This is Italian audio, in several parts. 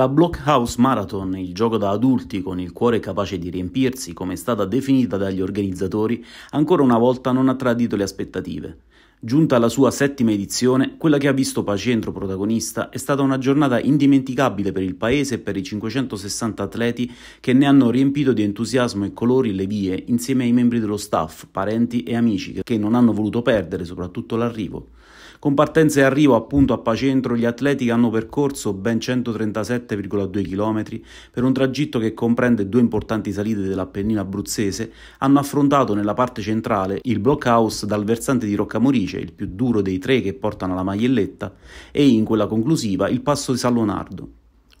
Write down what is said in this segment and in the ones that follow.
La Blockhouse Marathon, il gioco da adulti con il cuore capace di riempirsi, come è stata definita dagli organizzatori, ancora una volta non ha tradito le aspettative. Giunta alla sua settima edizione, quella che ha visto Pacentro protagonista è stata una giornata indimenticabile per il paese e per i 560 atleti che ne hanno riempito di entusiasmo e colori le vie insieme ai membri dello staff, parenti e amici che non hanno voluto perdere soprattutto l'arrivo. Con partenza e arrivo appunto a Pacentro gli atleti hanno percorso ben 137,2 km per un tragitto che comprende due importanti salite dell'Appennino abruzzese, hanno affrontato nella parte centrale il blockhouse dal versante di Roccamorici cornice, il più duro dei tre che portano la maglielletta, e in quella conclusiva il passo di San Leonardo,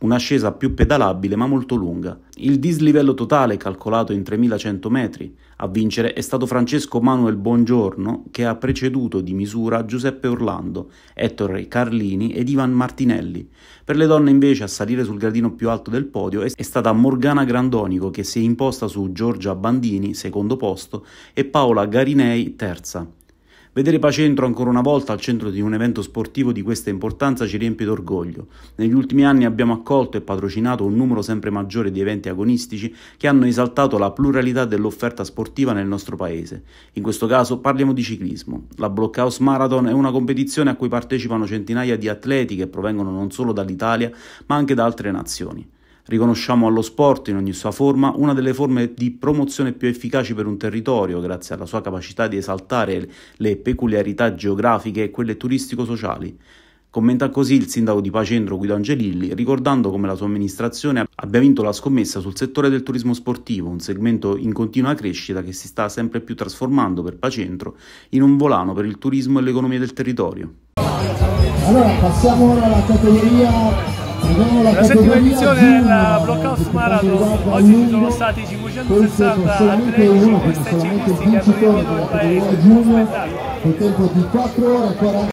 un'ascesa più pedalabile ma molto lunga. Il dislivello totale, calcolato in 3100 metri, a vincere è stato Francesco Manuel Bongiorno, che ha preceduto di misura Giuseppe Orlando, Ettore Carlini ed Ivan Martinelli. Per le donne invece a salire sul gradino più alto del podio è stata Morgana Grandonico, che si è imposta su Giorgia Bandini, secondo posto, e Paola Garinei, terza. Vedere Pacentro ancora una volta al centro di un evento sportivo di questa importanza ci riempie d'orgoglio. Negli ultimi anni abbiamo accolto e patrocinato un numero sempre maggiore di eventi agonistici che hanno esaltato la pluralità dell'offerta sportiva nel nostro paese. In questo caso parliamo di ciclismo. La Blockhouse Marathon è una competizione a cui partecipano centinaia di atleti che provengono non solo dall'Italia ma anche da altre nazioni. Riconosciamo allo sport, in ogni sua forma, una delle forme di promozione più efficaci per un territorio, grazie alla sua capacità di esaltare le peculiarità geografiche e quelle turistico-sociali. Commenta così il sindaco di Pacendro Guido Angelilli, ricordando come la sua amministrazione abbia vinto la scommessa sul settore del turismo sportivo, un segmento in continua crescita che si sta sempre più trasformando per Pacendro in un volano per il turismo e l'economia del territorio. Allora, passiamo ora alla categoria la settima edizione del Blockhouse Marathon, oggi ci sono stati 560 atleti, 5 stagionisti che hanno riempito il paese, uno spettacolo.